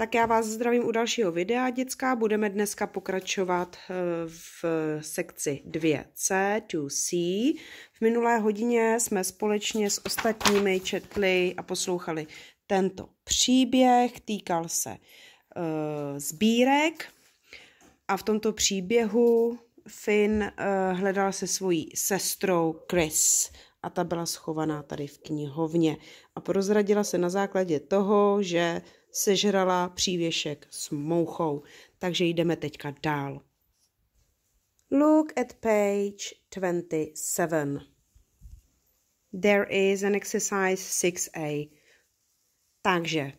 Tak já vás zdravím u dalšího videa, děcka. Budeme dneska pokračovat eh, v sekci 2C, 2C. V minulé hodině jsme společně s ostatními četli a poslouchali tento příběh. Týkal se uh, sbírek a v tomto příběhu Finn uh, hledal se svojí sestrou Chris a ta byla schovaná tady v knihovně. A prozradila se na základě toho, že sežrala přívěšek s mouchou. Takže jdeme teďka dál. Look at page 27. There is an exercise 6a. Takže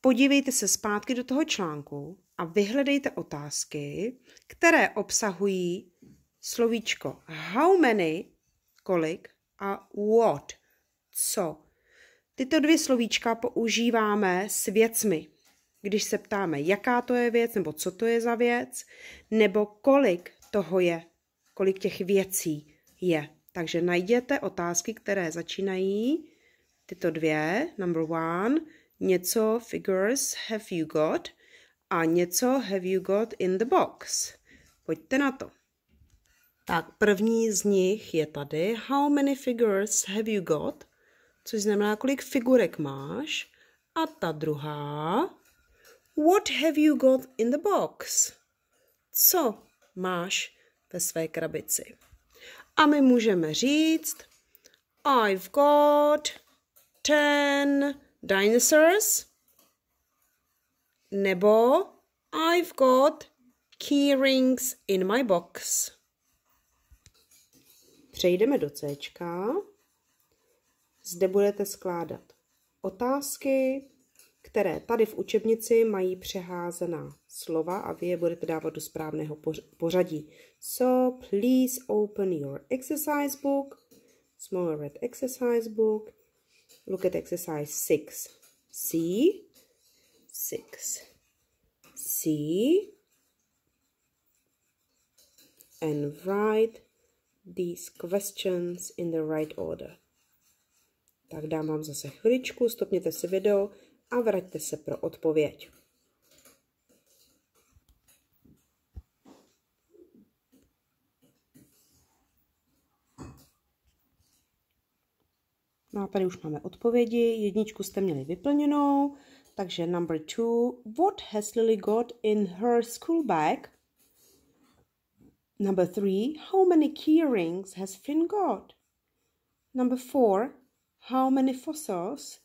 podívejte se zpátky do toho článku a vyhledejte otázky, které obsahují slovíčko how many, kolik a what, co. Tyto dvě slovíčka používáme s věcmi. Když se ptáme, jaká to je věc, nebo co to je za věc, nebo kolik toho je, kolik těch věcí je. Takže najděte otázky, které začínají tyto dvě. Number one, něco figures have you got a něco have you got in the box. Pojďte na to. Tak první z nich je tady. How many figures have you got? což znamená, kolik figurek máš. A ta druhá, what have you got in the box? Co máš ve své krabici? A my můžeme říct, I've got ten dinosaurs, nebo I've got keyrings in my box. Přejdeme do C zde budete skládat otázky, které tady v učebnici mají přeházená slova a vy je budete dávat do správného pořadí. So please open your exercise book, small red exercise book, look at exercise 6. C 6. C and write these questions in the right order. Tak dám vám zase chviličku, stopněte si video a vraťte se pro odpověď. No a tady už máme odpovědi. Jedničku jste měli vyplněnou, takže number two. What has Lily got in her school bag? Number three. How many key rings has Finn got? Number four how many fossils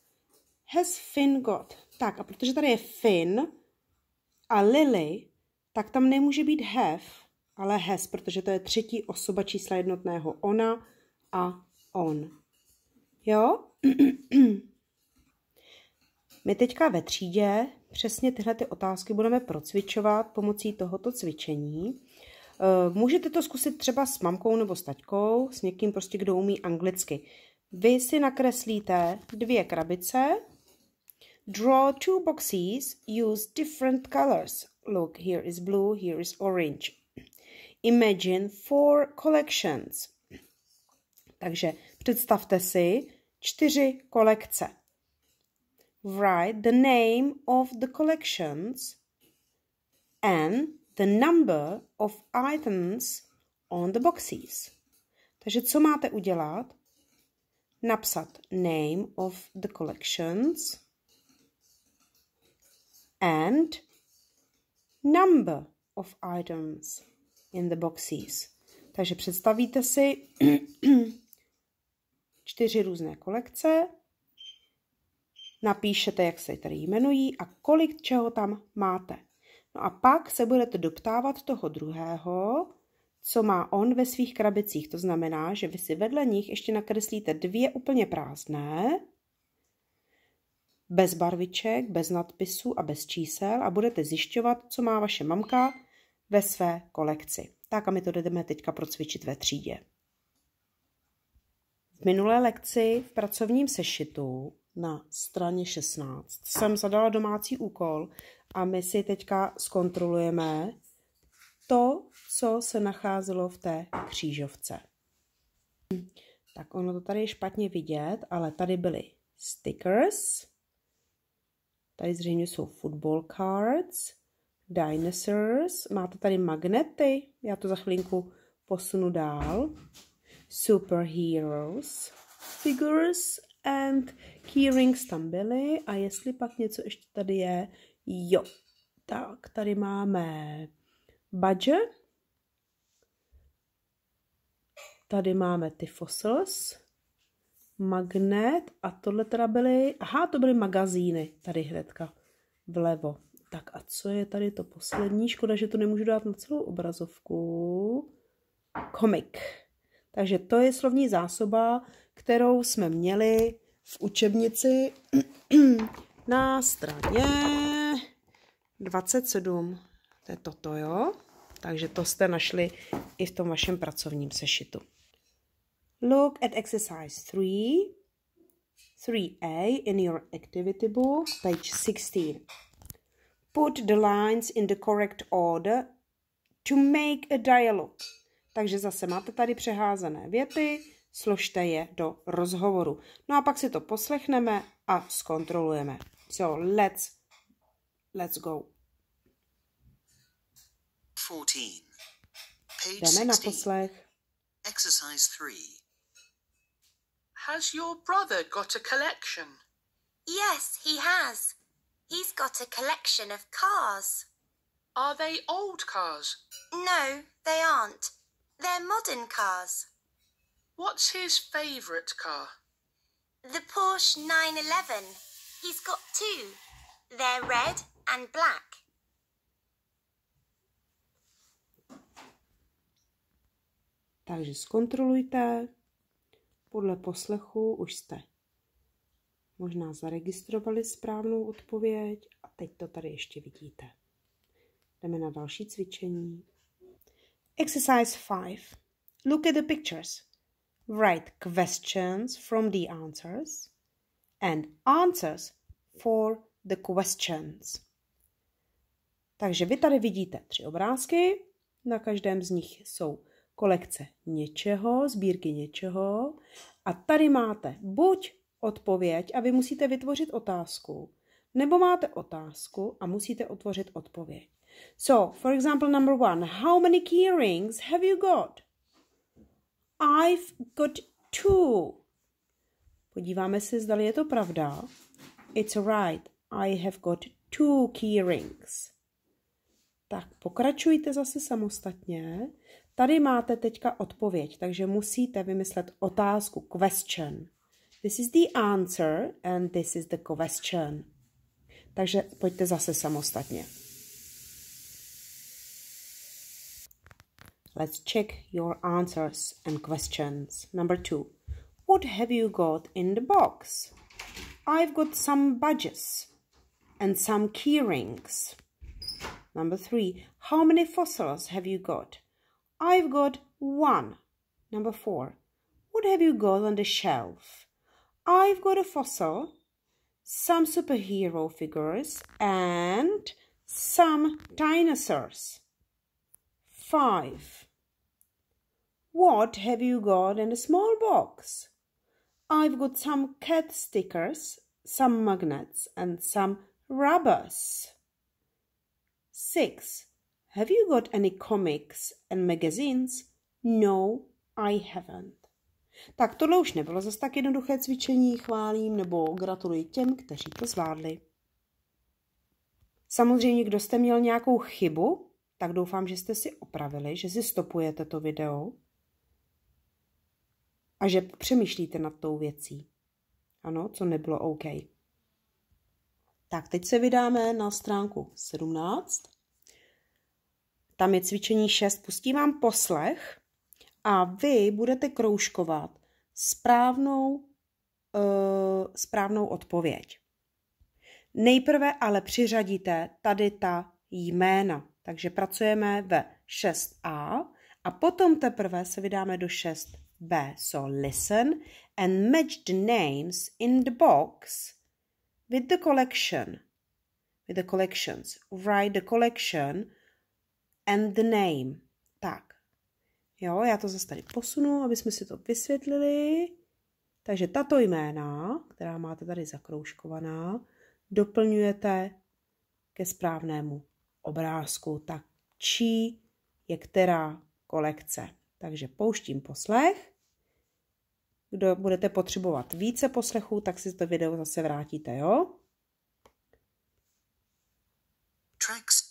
has Finn got? Tak a protože tady je Finn a Lily, tak tam nemůže být have, ale has, protože to je třetí osoba čísla jednotného ona a on. Jo? My teďka ve třídě přesně tyhle ty otázky budeme procvičovat pomocí tohoto cvičení. Eh, můžete to zkusit třeba s mamkou nebo s taťkou, s někým prostě, kdo umí anglicky. Vy si nakreslíte dvě krabice. Draw two boxes, use different colors. Look, here is blue, here is orange. Imagine four collections. Takže představte si čtyři kolekce. Write the name of the collections and the number of items on the boxes. Takže co máte udělat? napsat name of the collections and number of items in the boxes. Takže představíte si čtyři různé kolekce, napíšete, jak se tady jmenují a kolik čeho tam máte. No a pak se budete doptávat toho druhého, co má on ve svých krabicích. To znamená, že vy si vedle nich ještě nakreslíte dvě úplně prázdné, bez barviček, bez nadpisů a bez čísel a budete zjišťovat, co má vaše mamka ve své kolekci. Tak a my to jdeme teďka procvičit ve třídě. V minulé lekci v pracovním sešitu na straně 16 jsem zadala domácí úkol a my si teďka zkontrolujeme, to, co se nacházelo v té křížovce. Tak ono to tady je špatně vidět, ale tady byly stickers, tady zřejmě jsou football cards, dinosaurs, máte tady magnety, já to za chvilinku posunu dál, superheroes, figures and keyrings tam byly a jestli pak něco ještě tady je, jo, tak tady máme Badger. Tady máme ty fossils, magnet a tohle teda byly, aha, to byly magazíny, tady hnedka vlevo. Tak a co je tady to poslední? Škoda, že to nemůžu dát na celou obrazovku. Komik. Takže to je slovní zásoba, kterou jsme měli v učebnici na straně 27. To je toto, jo? Takže to jste našli i v tom vašem pracovním sešitu. Look at exercise 3, 3A in your activity book, page 16. Put the lines in the correct order to make a dialogue. Takže zase máte tady přeházené věty, složte je do rozhovoru. No a pak si to poslechneme a zkontrolujeme. So let's, let's go. 14. Page 16. Exercise 3. Has your brother got a collection? Yes, he has. He's got a collection of cars. Are they old cars? No, they aren't. They're modern cars. What's his favourite car? The Porsche 911. He's got two. They're red and black. Takže zkontrolujte, podle poslechu už jste možná zaregistrovali správnou odpověď a teď to tady ještě vidíte. Jdeme na další cvičení. Exercise 5. Look at the pictures. Write questions from the answers and answers for the questions. Takže vy tady vidíte tři obrázky, na každém z nich jsou kolekce něčeho, sbírky něčeho. A tady máte buď odpověď a vy musíte vytvořit otázku, nebo máte otázku a musíte otvořit odpověď. So, for example, number one, how many key rings have you got? I've got two. Podíváme se, zda je to pravda. It's right. I have got two key rings. Tak pokračujte zase samostatně. Tady máte teďka odpověď, takže musíte vymyslet otázku, question. This is the answer and this is the question. Takže pojďte zase samostatně. Let's check your answers and questions. Number two. What have you got in the box? I've got some badges and some keyrings. Number three. How many fossils have you got? I've got one. Number four. What have you got on the shelf? I've got a fossil, some superhero figures, and some dinosaurs. Five. What have you got in a small box? I've got some cat stickers, some magnets, and some rubbers. Six. Have you got any comics and magazines? No, I haven't. Tak tohle už nebylo zase tak jednoduché cvičení, chválím nebo gratuluji těm, kteří to zvládli. Samozřejmě, kdo jste měl nějakou chybu, tak doufám, že jste si opravili, že si stopujete to video a že přemýšlíte nad tou věcí. Ano, co nebylo OK. Tak teď se vydáme na stránku 17. Tam je cvičení 6. Pustím vám poslech a vy budete kroužkovat správnou, uh, správnou odpověď. Nejprve ale přiřadíte tady ta jména. Takže pracujeme ve 6a a potom teprve se vydáme do 6b. So listen and match the names in the box with the collection. With the collections. Write the collection and the name. Tak. Jo, já to zase tady posunu, aby jsme si to vysvětlili. Takže tato jména, která máte tady zakroužkovaná, doplňujete ke správnému obrázku. Tak čí je která kolekce. Takže pouštím poslech. Kdo budete potřebovat více poslechů, tak si to video zase vrátíte, jo? Tracks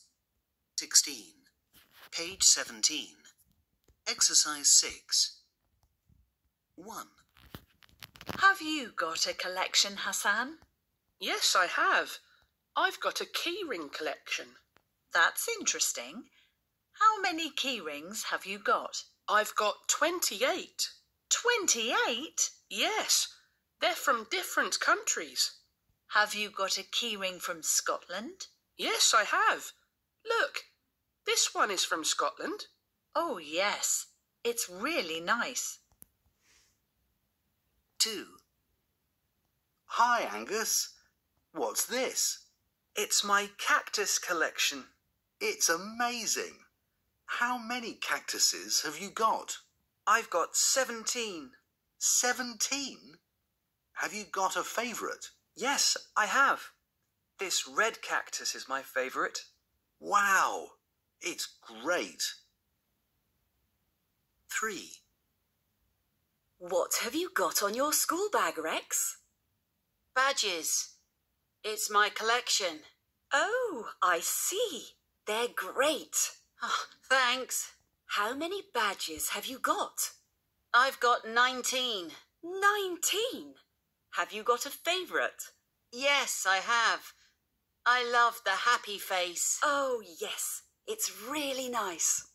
Page 17. Exercise 6. 1. Have you got a collection, Hassan? Yes, I have. I've got a keyring collection. That's interesting. How many keyrings have you got? I've got 28. 28? Yes, they're from different countries. Have you got a keyring from Scotland? Yes, I have. Look, this one is from Scotland. Oh, yes. It's really nice. 2. Hi, Angus. What's this? It's my cactus collection. It's amazing. How many cactuses have you got? I've got 17. 17? Have you got a favourite? Yes, I have. This red cactus is my favourite. Wow! It's great. Three. What have you got on your school bag, Rex? Badges. It's my collection. Oh, I see. They're great. Oh, thanks. How many badges have you got? I've got 19. 19? Have you got a favourite? Yes, I have. I love the happy face. Oh, yes. It's really nice.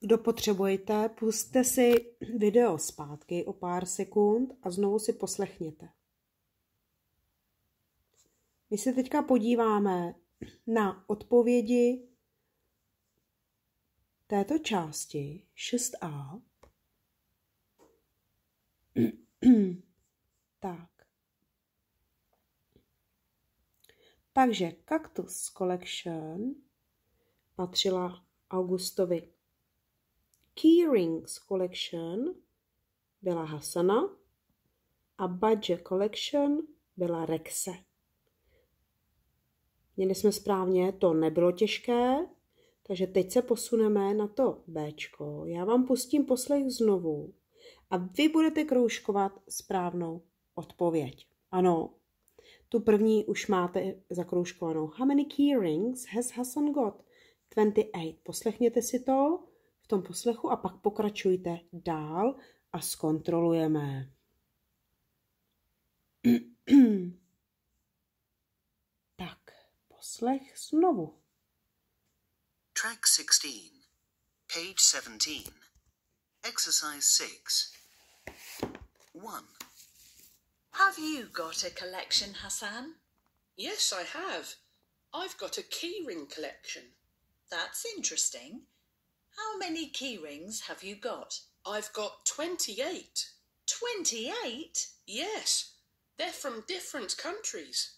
Kdo potřebujete, puste si video zpátky o pár sekund a znovu si poslechněte. My se teďka podíváme na odpovědi této části 6a. tak. Takže Cactus Collection patřila Augustovi. key rings Collection byla Hasana a Badge Collection byla Rexe. Měli jsme správně, to nebylo těžké, takže teď se posuneme na to B. Já vám pustím poslech znovu a vy budete kroužkovat správnou odpověď. Ano, tu první už máte zakroužkovanou. How many key rings has Hassan got? 28. Poslechněte si to v tom poslechu a pak pokračujte dál a zkontrolujeme. tak, poslech znovu. Track 16, page 17, exercise 6. 1. Have you got a collection, Hassan? Yes, I have. I've got a keyring collection. That's interesting. How many keyrings have you got? I've got 28. 28? Yes. They're from different countries.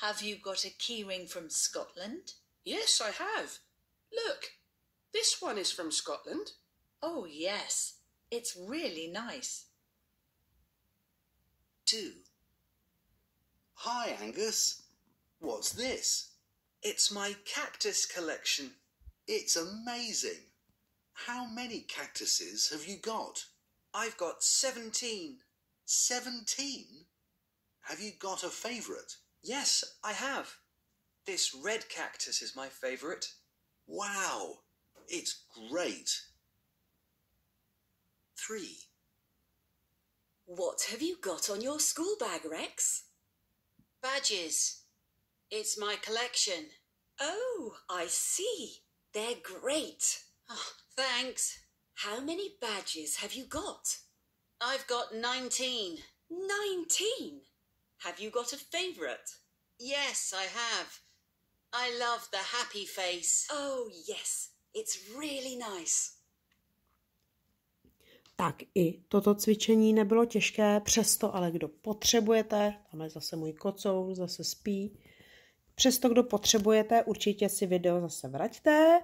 Have you got a keyring from Scotland? Yes, I have. Look, this one is from Scotland. Oh, yes. It's really nice too. Hi, Angus. What's this? It's my cactus collection. It's amazing. How many cactuses have you got? I've got 17. 17? Have you got a favourite? Yes, I have. This red cactus is my favourite. Wow, it's great. 3. What have you got on your school bag, Rex? Badges. It's my collection. Oh, I see. They're great. Oh, thanks. How many badges have you got? I've got 19. 19? Have you got a favourite? Yes, I have. I love the happy face. Oh, yes. It's really nice. tak i toto cvičení nebylo těžké, přesto ale kdo potřebujete, tam je zase můj kocou, zase spí, přesto kdo potřebujete, určitě si video zase vraťte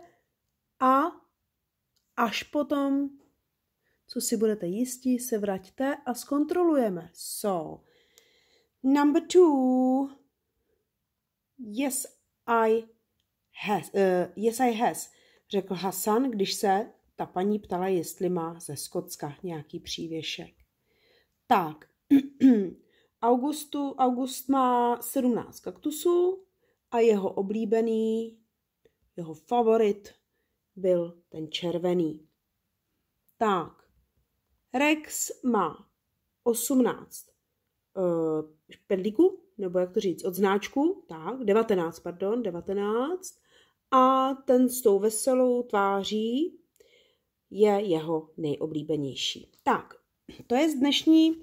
a až potom, co si budete jistí, se vraťte a zkontrolujeme. So, number two, yes, I has, uh, yes, I has, řekl Hasan, když se ta paní ptala, jestli má ze Skocka nějaký přívěšek. Tak, Augustu, August má 17 kaktusů a jeho oblíbený, jeho favorit byl ten červený. Tak, Rex má 18 uh, eh, špendlíků, nebo jak to říct, od značku, tak, 19, pardon, 19. A ten s tou veselou tváří je jeho nejoblíbenější. Tak, to je z dnešní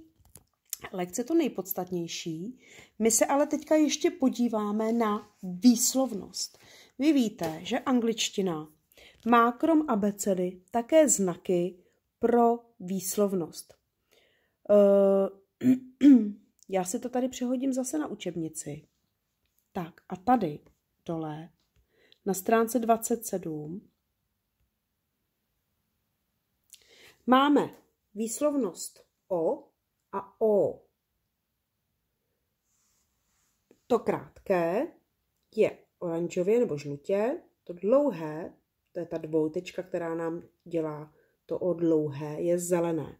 lekce to nejpodstatnější. My se ale teďka ještě podíváme na výslovnost. Vy víte, že angličtina má krom abecedy také znaky pro výslovnost. Uh, já si to tady přehodím zase na učebnici. Tak a tady dole na stránce 27 Máme výslovnost o a o. To krátké je oranžově nebo žlutě, to dlouhé, to je ta dvoutečka, která nám dělá to o dlouhé, je zelené.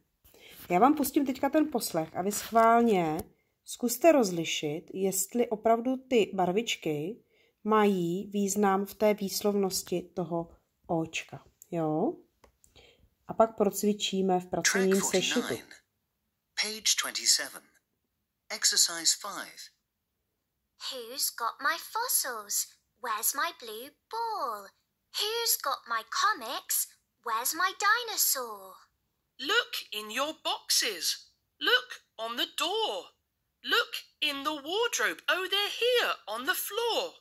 Já vám pustím teďka ten poslech a vy schválně zkuste rozlišit, jestli opravdu ty barvičky mají význam v té výslovnosti toho očka. Jo? a pak procvičíme v pracovním sešitu. Page 27. Exercise 5. Who's got my fossils? Where's my blue ball? Who's got my comics? Where's my dinosaur? Look in your boxes. Look on the door. Look in the wardrobe. Oh, they're here on the floor.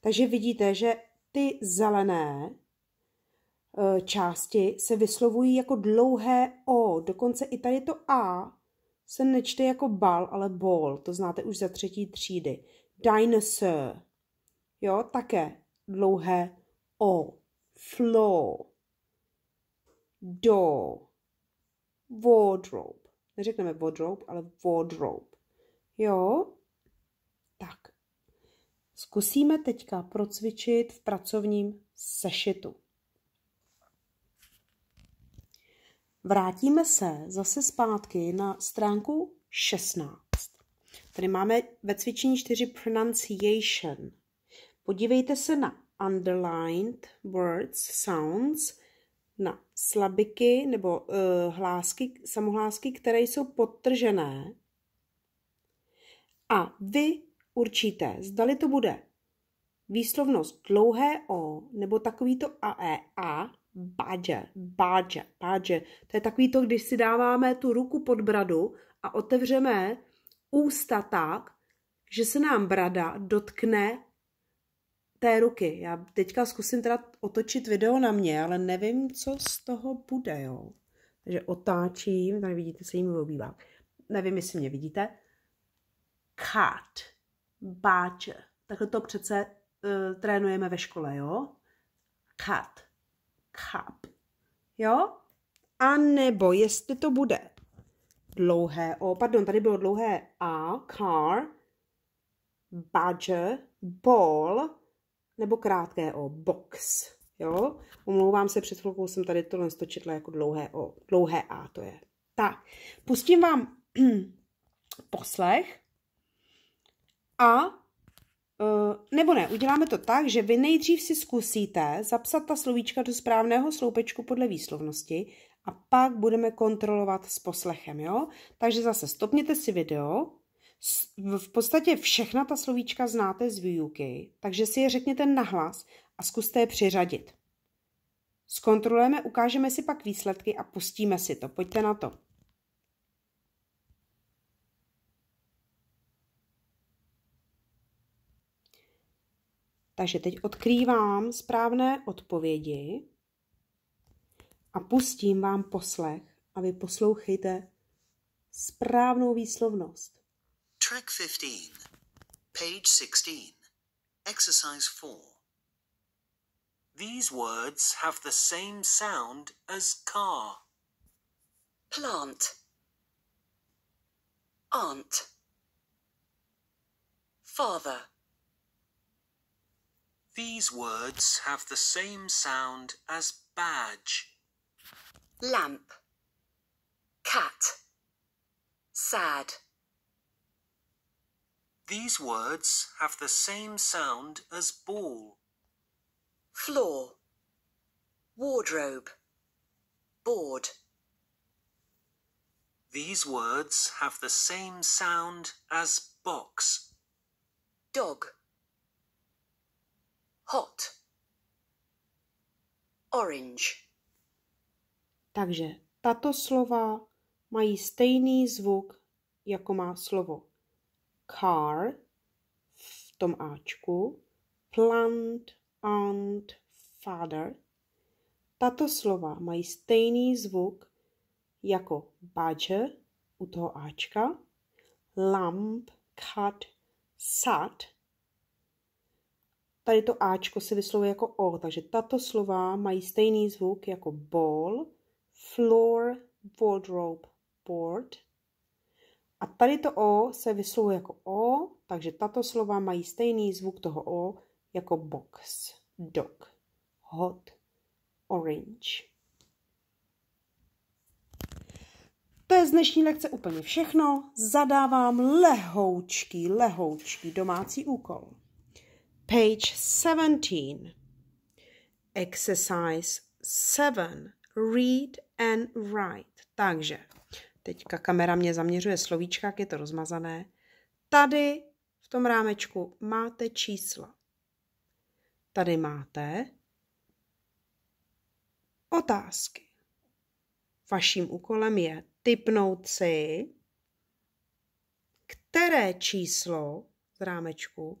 Takže vidíte, že ty zelené Eh, části se vyslovují jako dlouhé O, dokonce i tady to A se nečte jako bal, ale bol, to znáte už za třetí třídy. Dinosaur, jo, také dlouhé O. Floor, door, wardrobe. Neřekneme wardrobe, ale wardrobe. Jo? Tak. Zkusíme teďka procvičit v pracovním sešitu. vrátíme se zase zpátky na stránku 16. Tady máme ve cvičení 4 pronunciation. Podívejte se na underlined words, sounds, na slabiky nebo uh, hlásky, samohlásky, které jsou podtržené. A vy určíte, zdali to bude výslovnost dlouhé O nebo takovýto a e A, Bádže, bádže, bádže. To je takový to, když si dáváme tu ruku pod bradu a otevřeme ústa tak, že se nám brada dotkne té ruky. Já teďka zkusím teda otočit video na mě, ale nevím, co z toho bude, jo. Takže otáčím, tady vidíte, se jim obývá. Nevím, jestli mě vidíte. Cut. Báče. Takhle to přece uh, trénujeme ve škole, jo? Cut cup. Jo? A nebo jestli to bude dlouhé O, pardon, tady bylo dlouhé A, car, badger, ball, nebo krátké O, box. Jo? Omlouvám se, před chvilkou jsem tady tohle stočetla jako dlouhé O. Dlouhé A to je. Tak, pustím vám poslech a Eh, nebo ne, uděláme to tak, že vy nejdřív si zkusíte zapsat ta slovíčka do správného sloupečku podle výslovnosti a pak budeme kontrolovat s poslechem, jo? Takže zase stopněte si video, v podstatě všechna ta slovíčka znáte z výuky, takže si je řekněte nahlas a zkuste je přiřadit. Zkontrolujeme, ukážeme si pak výsledky a pustíme si to. Pojďte na to. Takže teď odkrývám správné odpovědi a pustím vám poslech a vy poslouchejte správnou výslovnost. Track 15, page 16, exercise 4. These words have the same sound as car. Plant. Aunt. Father. These words have the same sound as badge. Lamp. Cat. Sad. These words have the same sound as ball. Floor. Wardrobe. Board. These words have the same sound as box. Dog. hot, orange. Takže tato slova mají stejný zvuk, jako má slovo car v tom Ačku, plant, aunt, father. Tato slova mají stejný zvuk jako badge u toho Ačka, lamp, cut, sat Tady to Ačko se vyslovuje jako O, takže tato slova mají stejný zvuk jako ball, floor, wardrobe, board. A tady to O se vyslovuje jako O, takže tato slova mají stejný zvuk toho O jako box, dog, hot, orange. To je z dnešní lekce úplně všechno. Zadávám lehoučky, lehoučky domácí úkol. Page 17. Exercise 7. Read and write. Takže, teďka kamera mě zaměřuje slovíčka, jak je to rozmazané. Tady v tom rámečku máte čísla. Tady máte otázky. Vaším úkolem je typnout si, které číslo z rámečku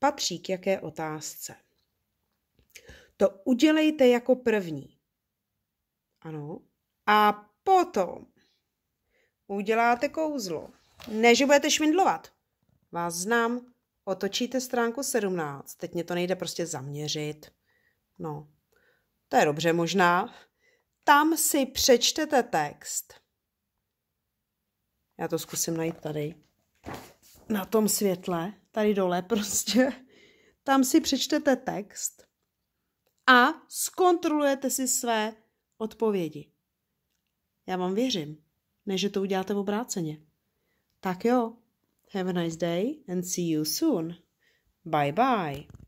patří k jaké otázce. To udělejte jako první. Ano. A potom uděláte kouzlo. Ne, že budete švindlovat. Vás znám. Otočíte stránku 17. Teď mě to nejde prostě zaměřit. No, to je dobře možná. Tam si přečtete text. Já to zkusím najít tady na tom světle, tady dole prostě, tam si přečtete text a zkontrolujete si své odpovědi. Já vám věřím, ne, že to uděláte v obráceně. Tak jo, have a nice day and see you soon. Bye bye.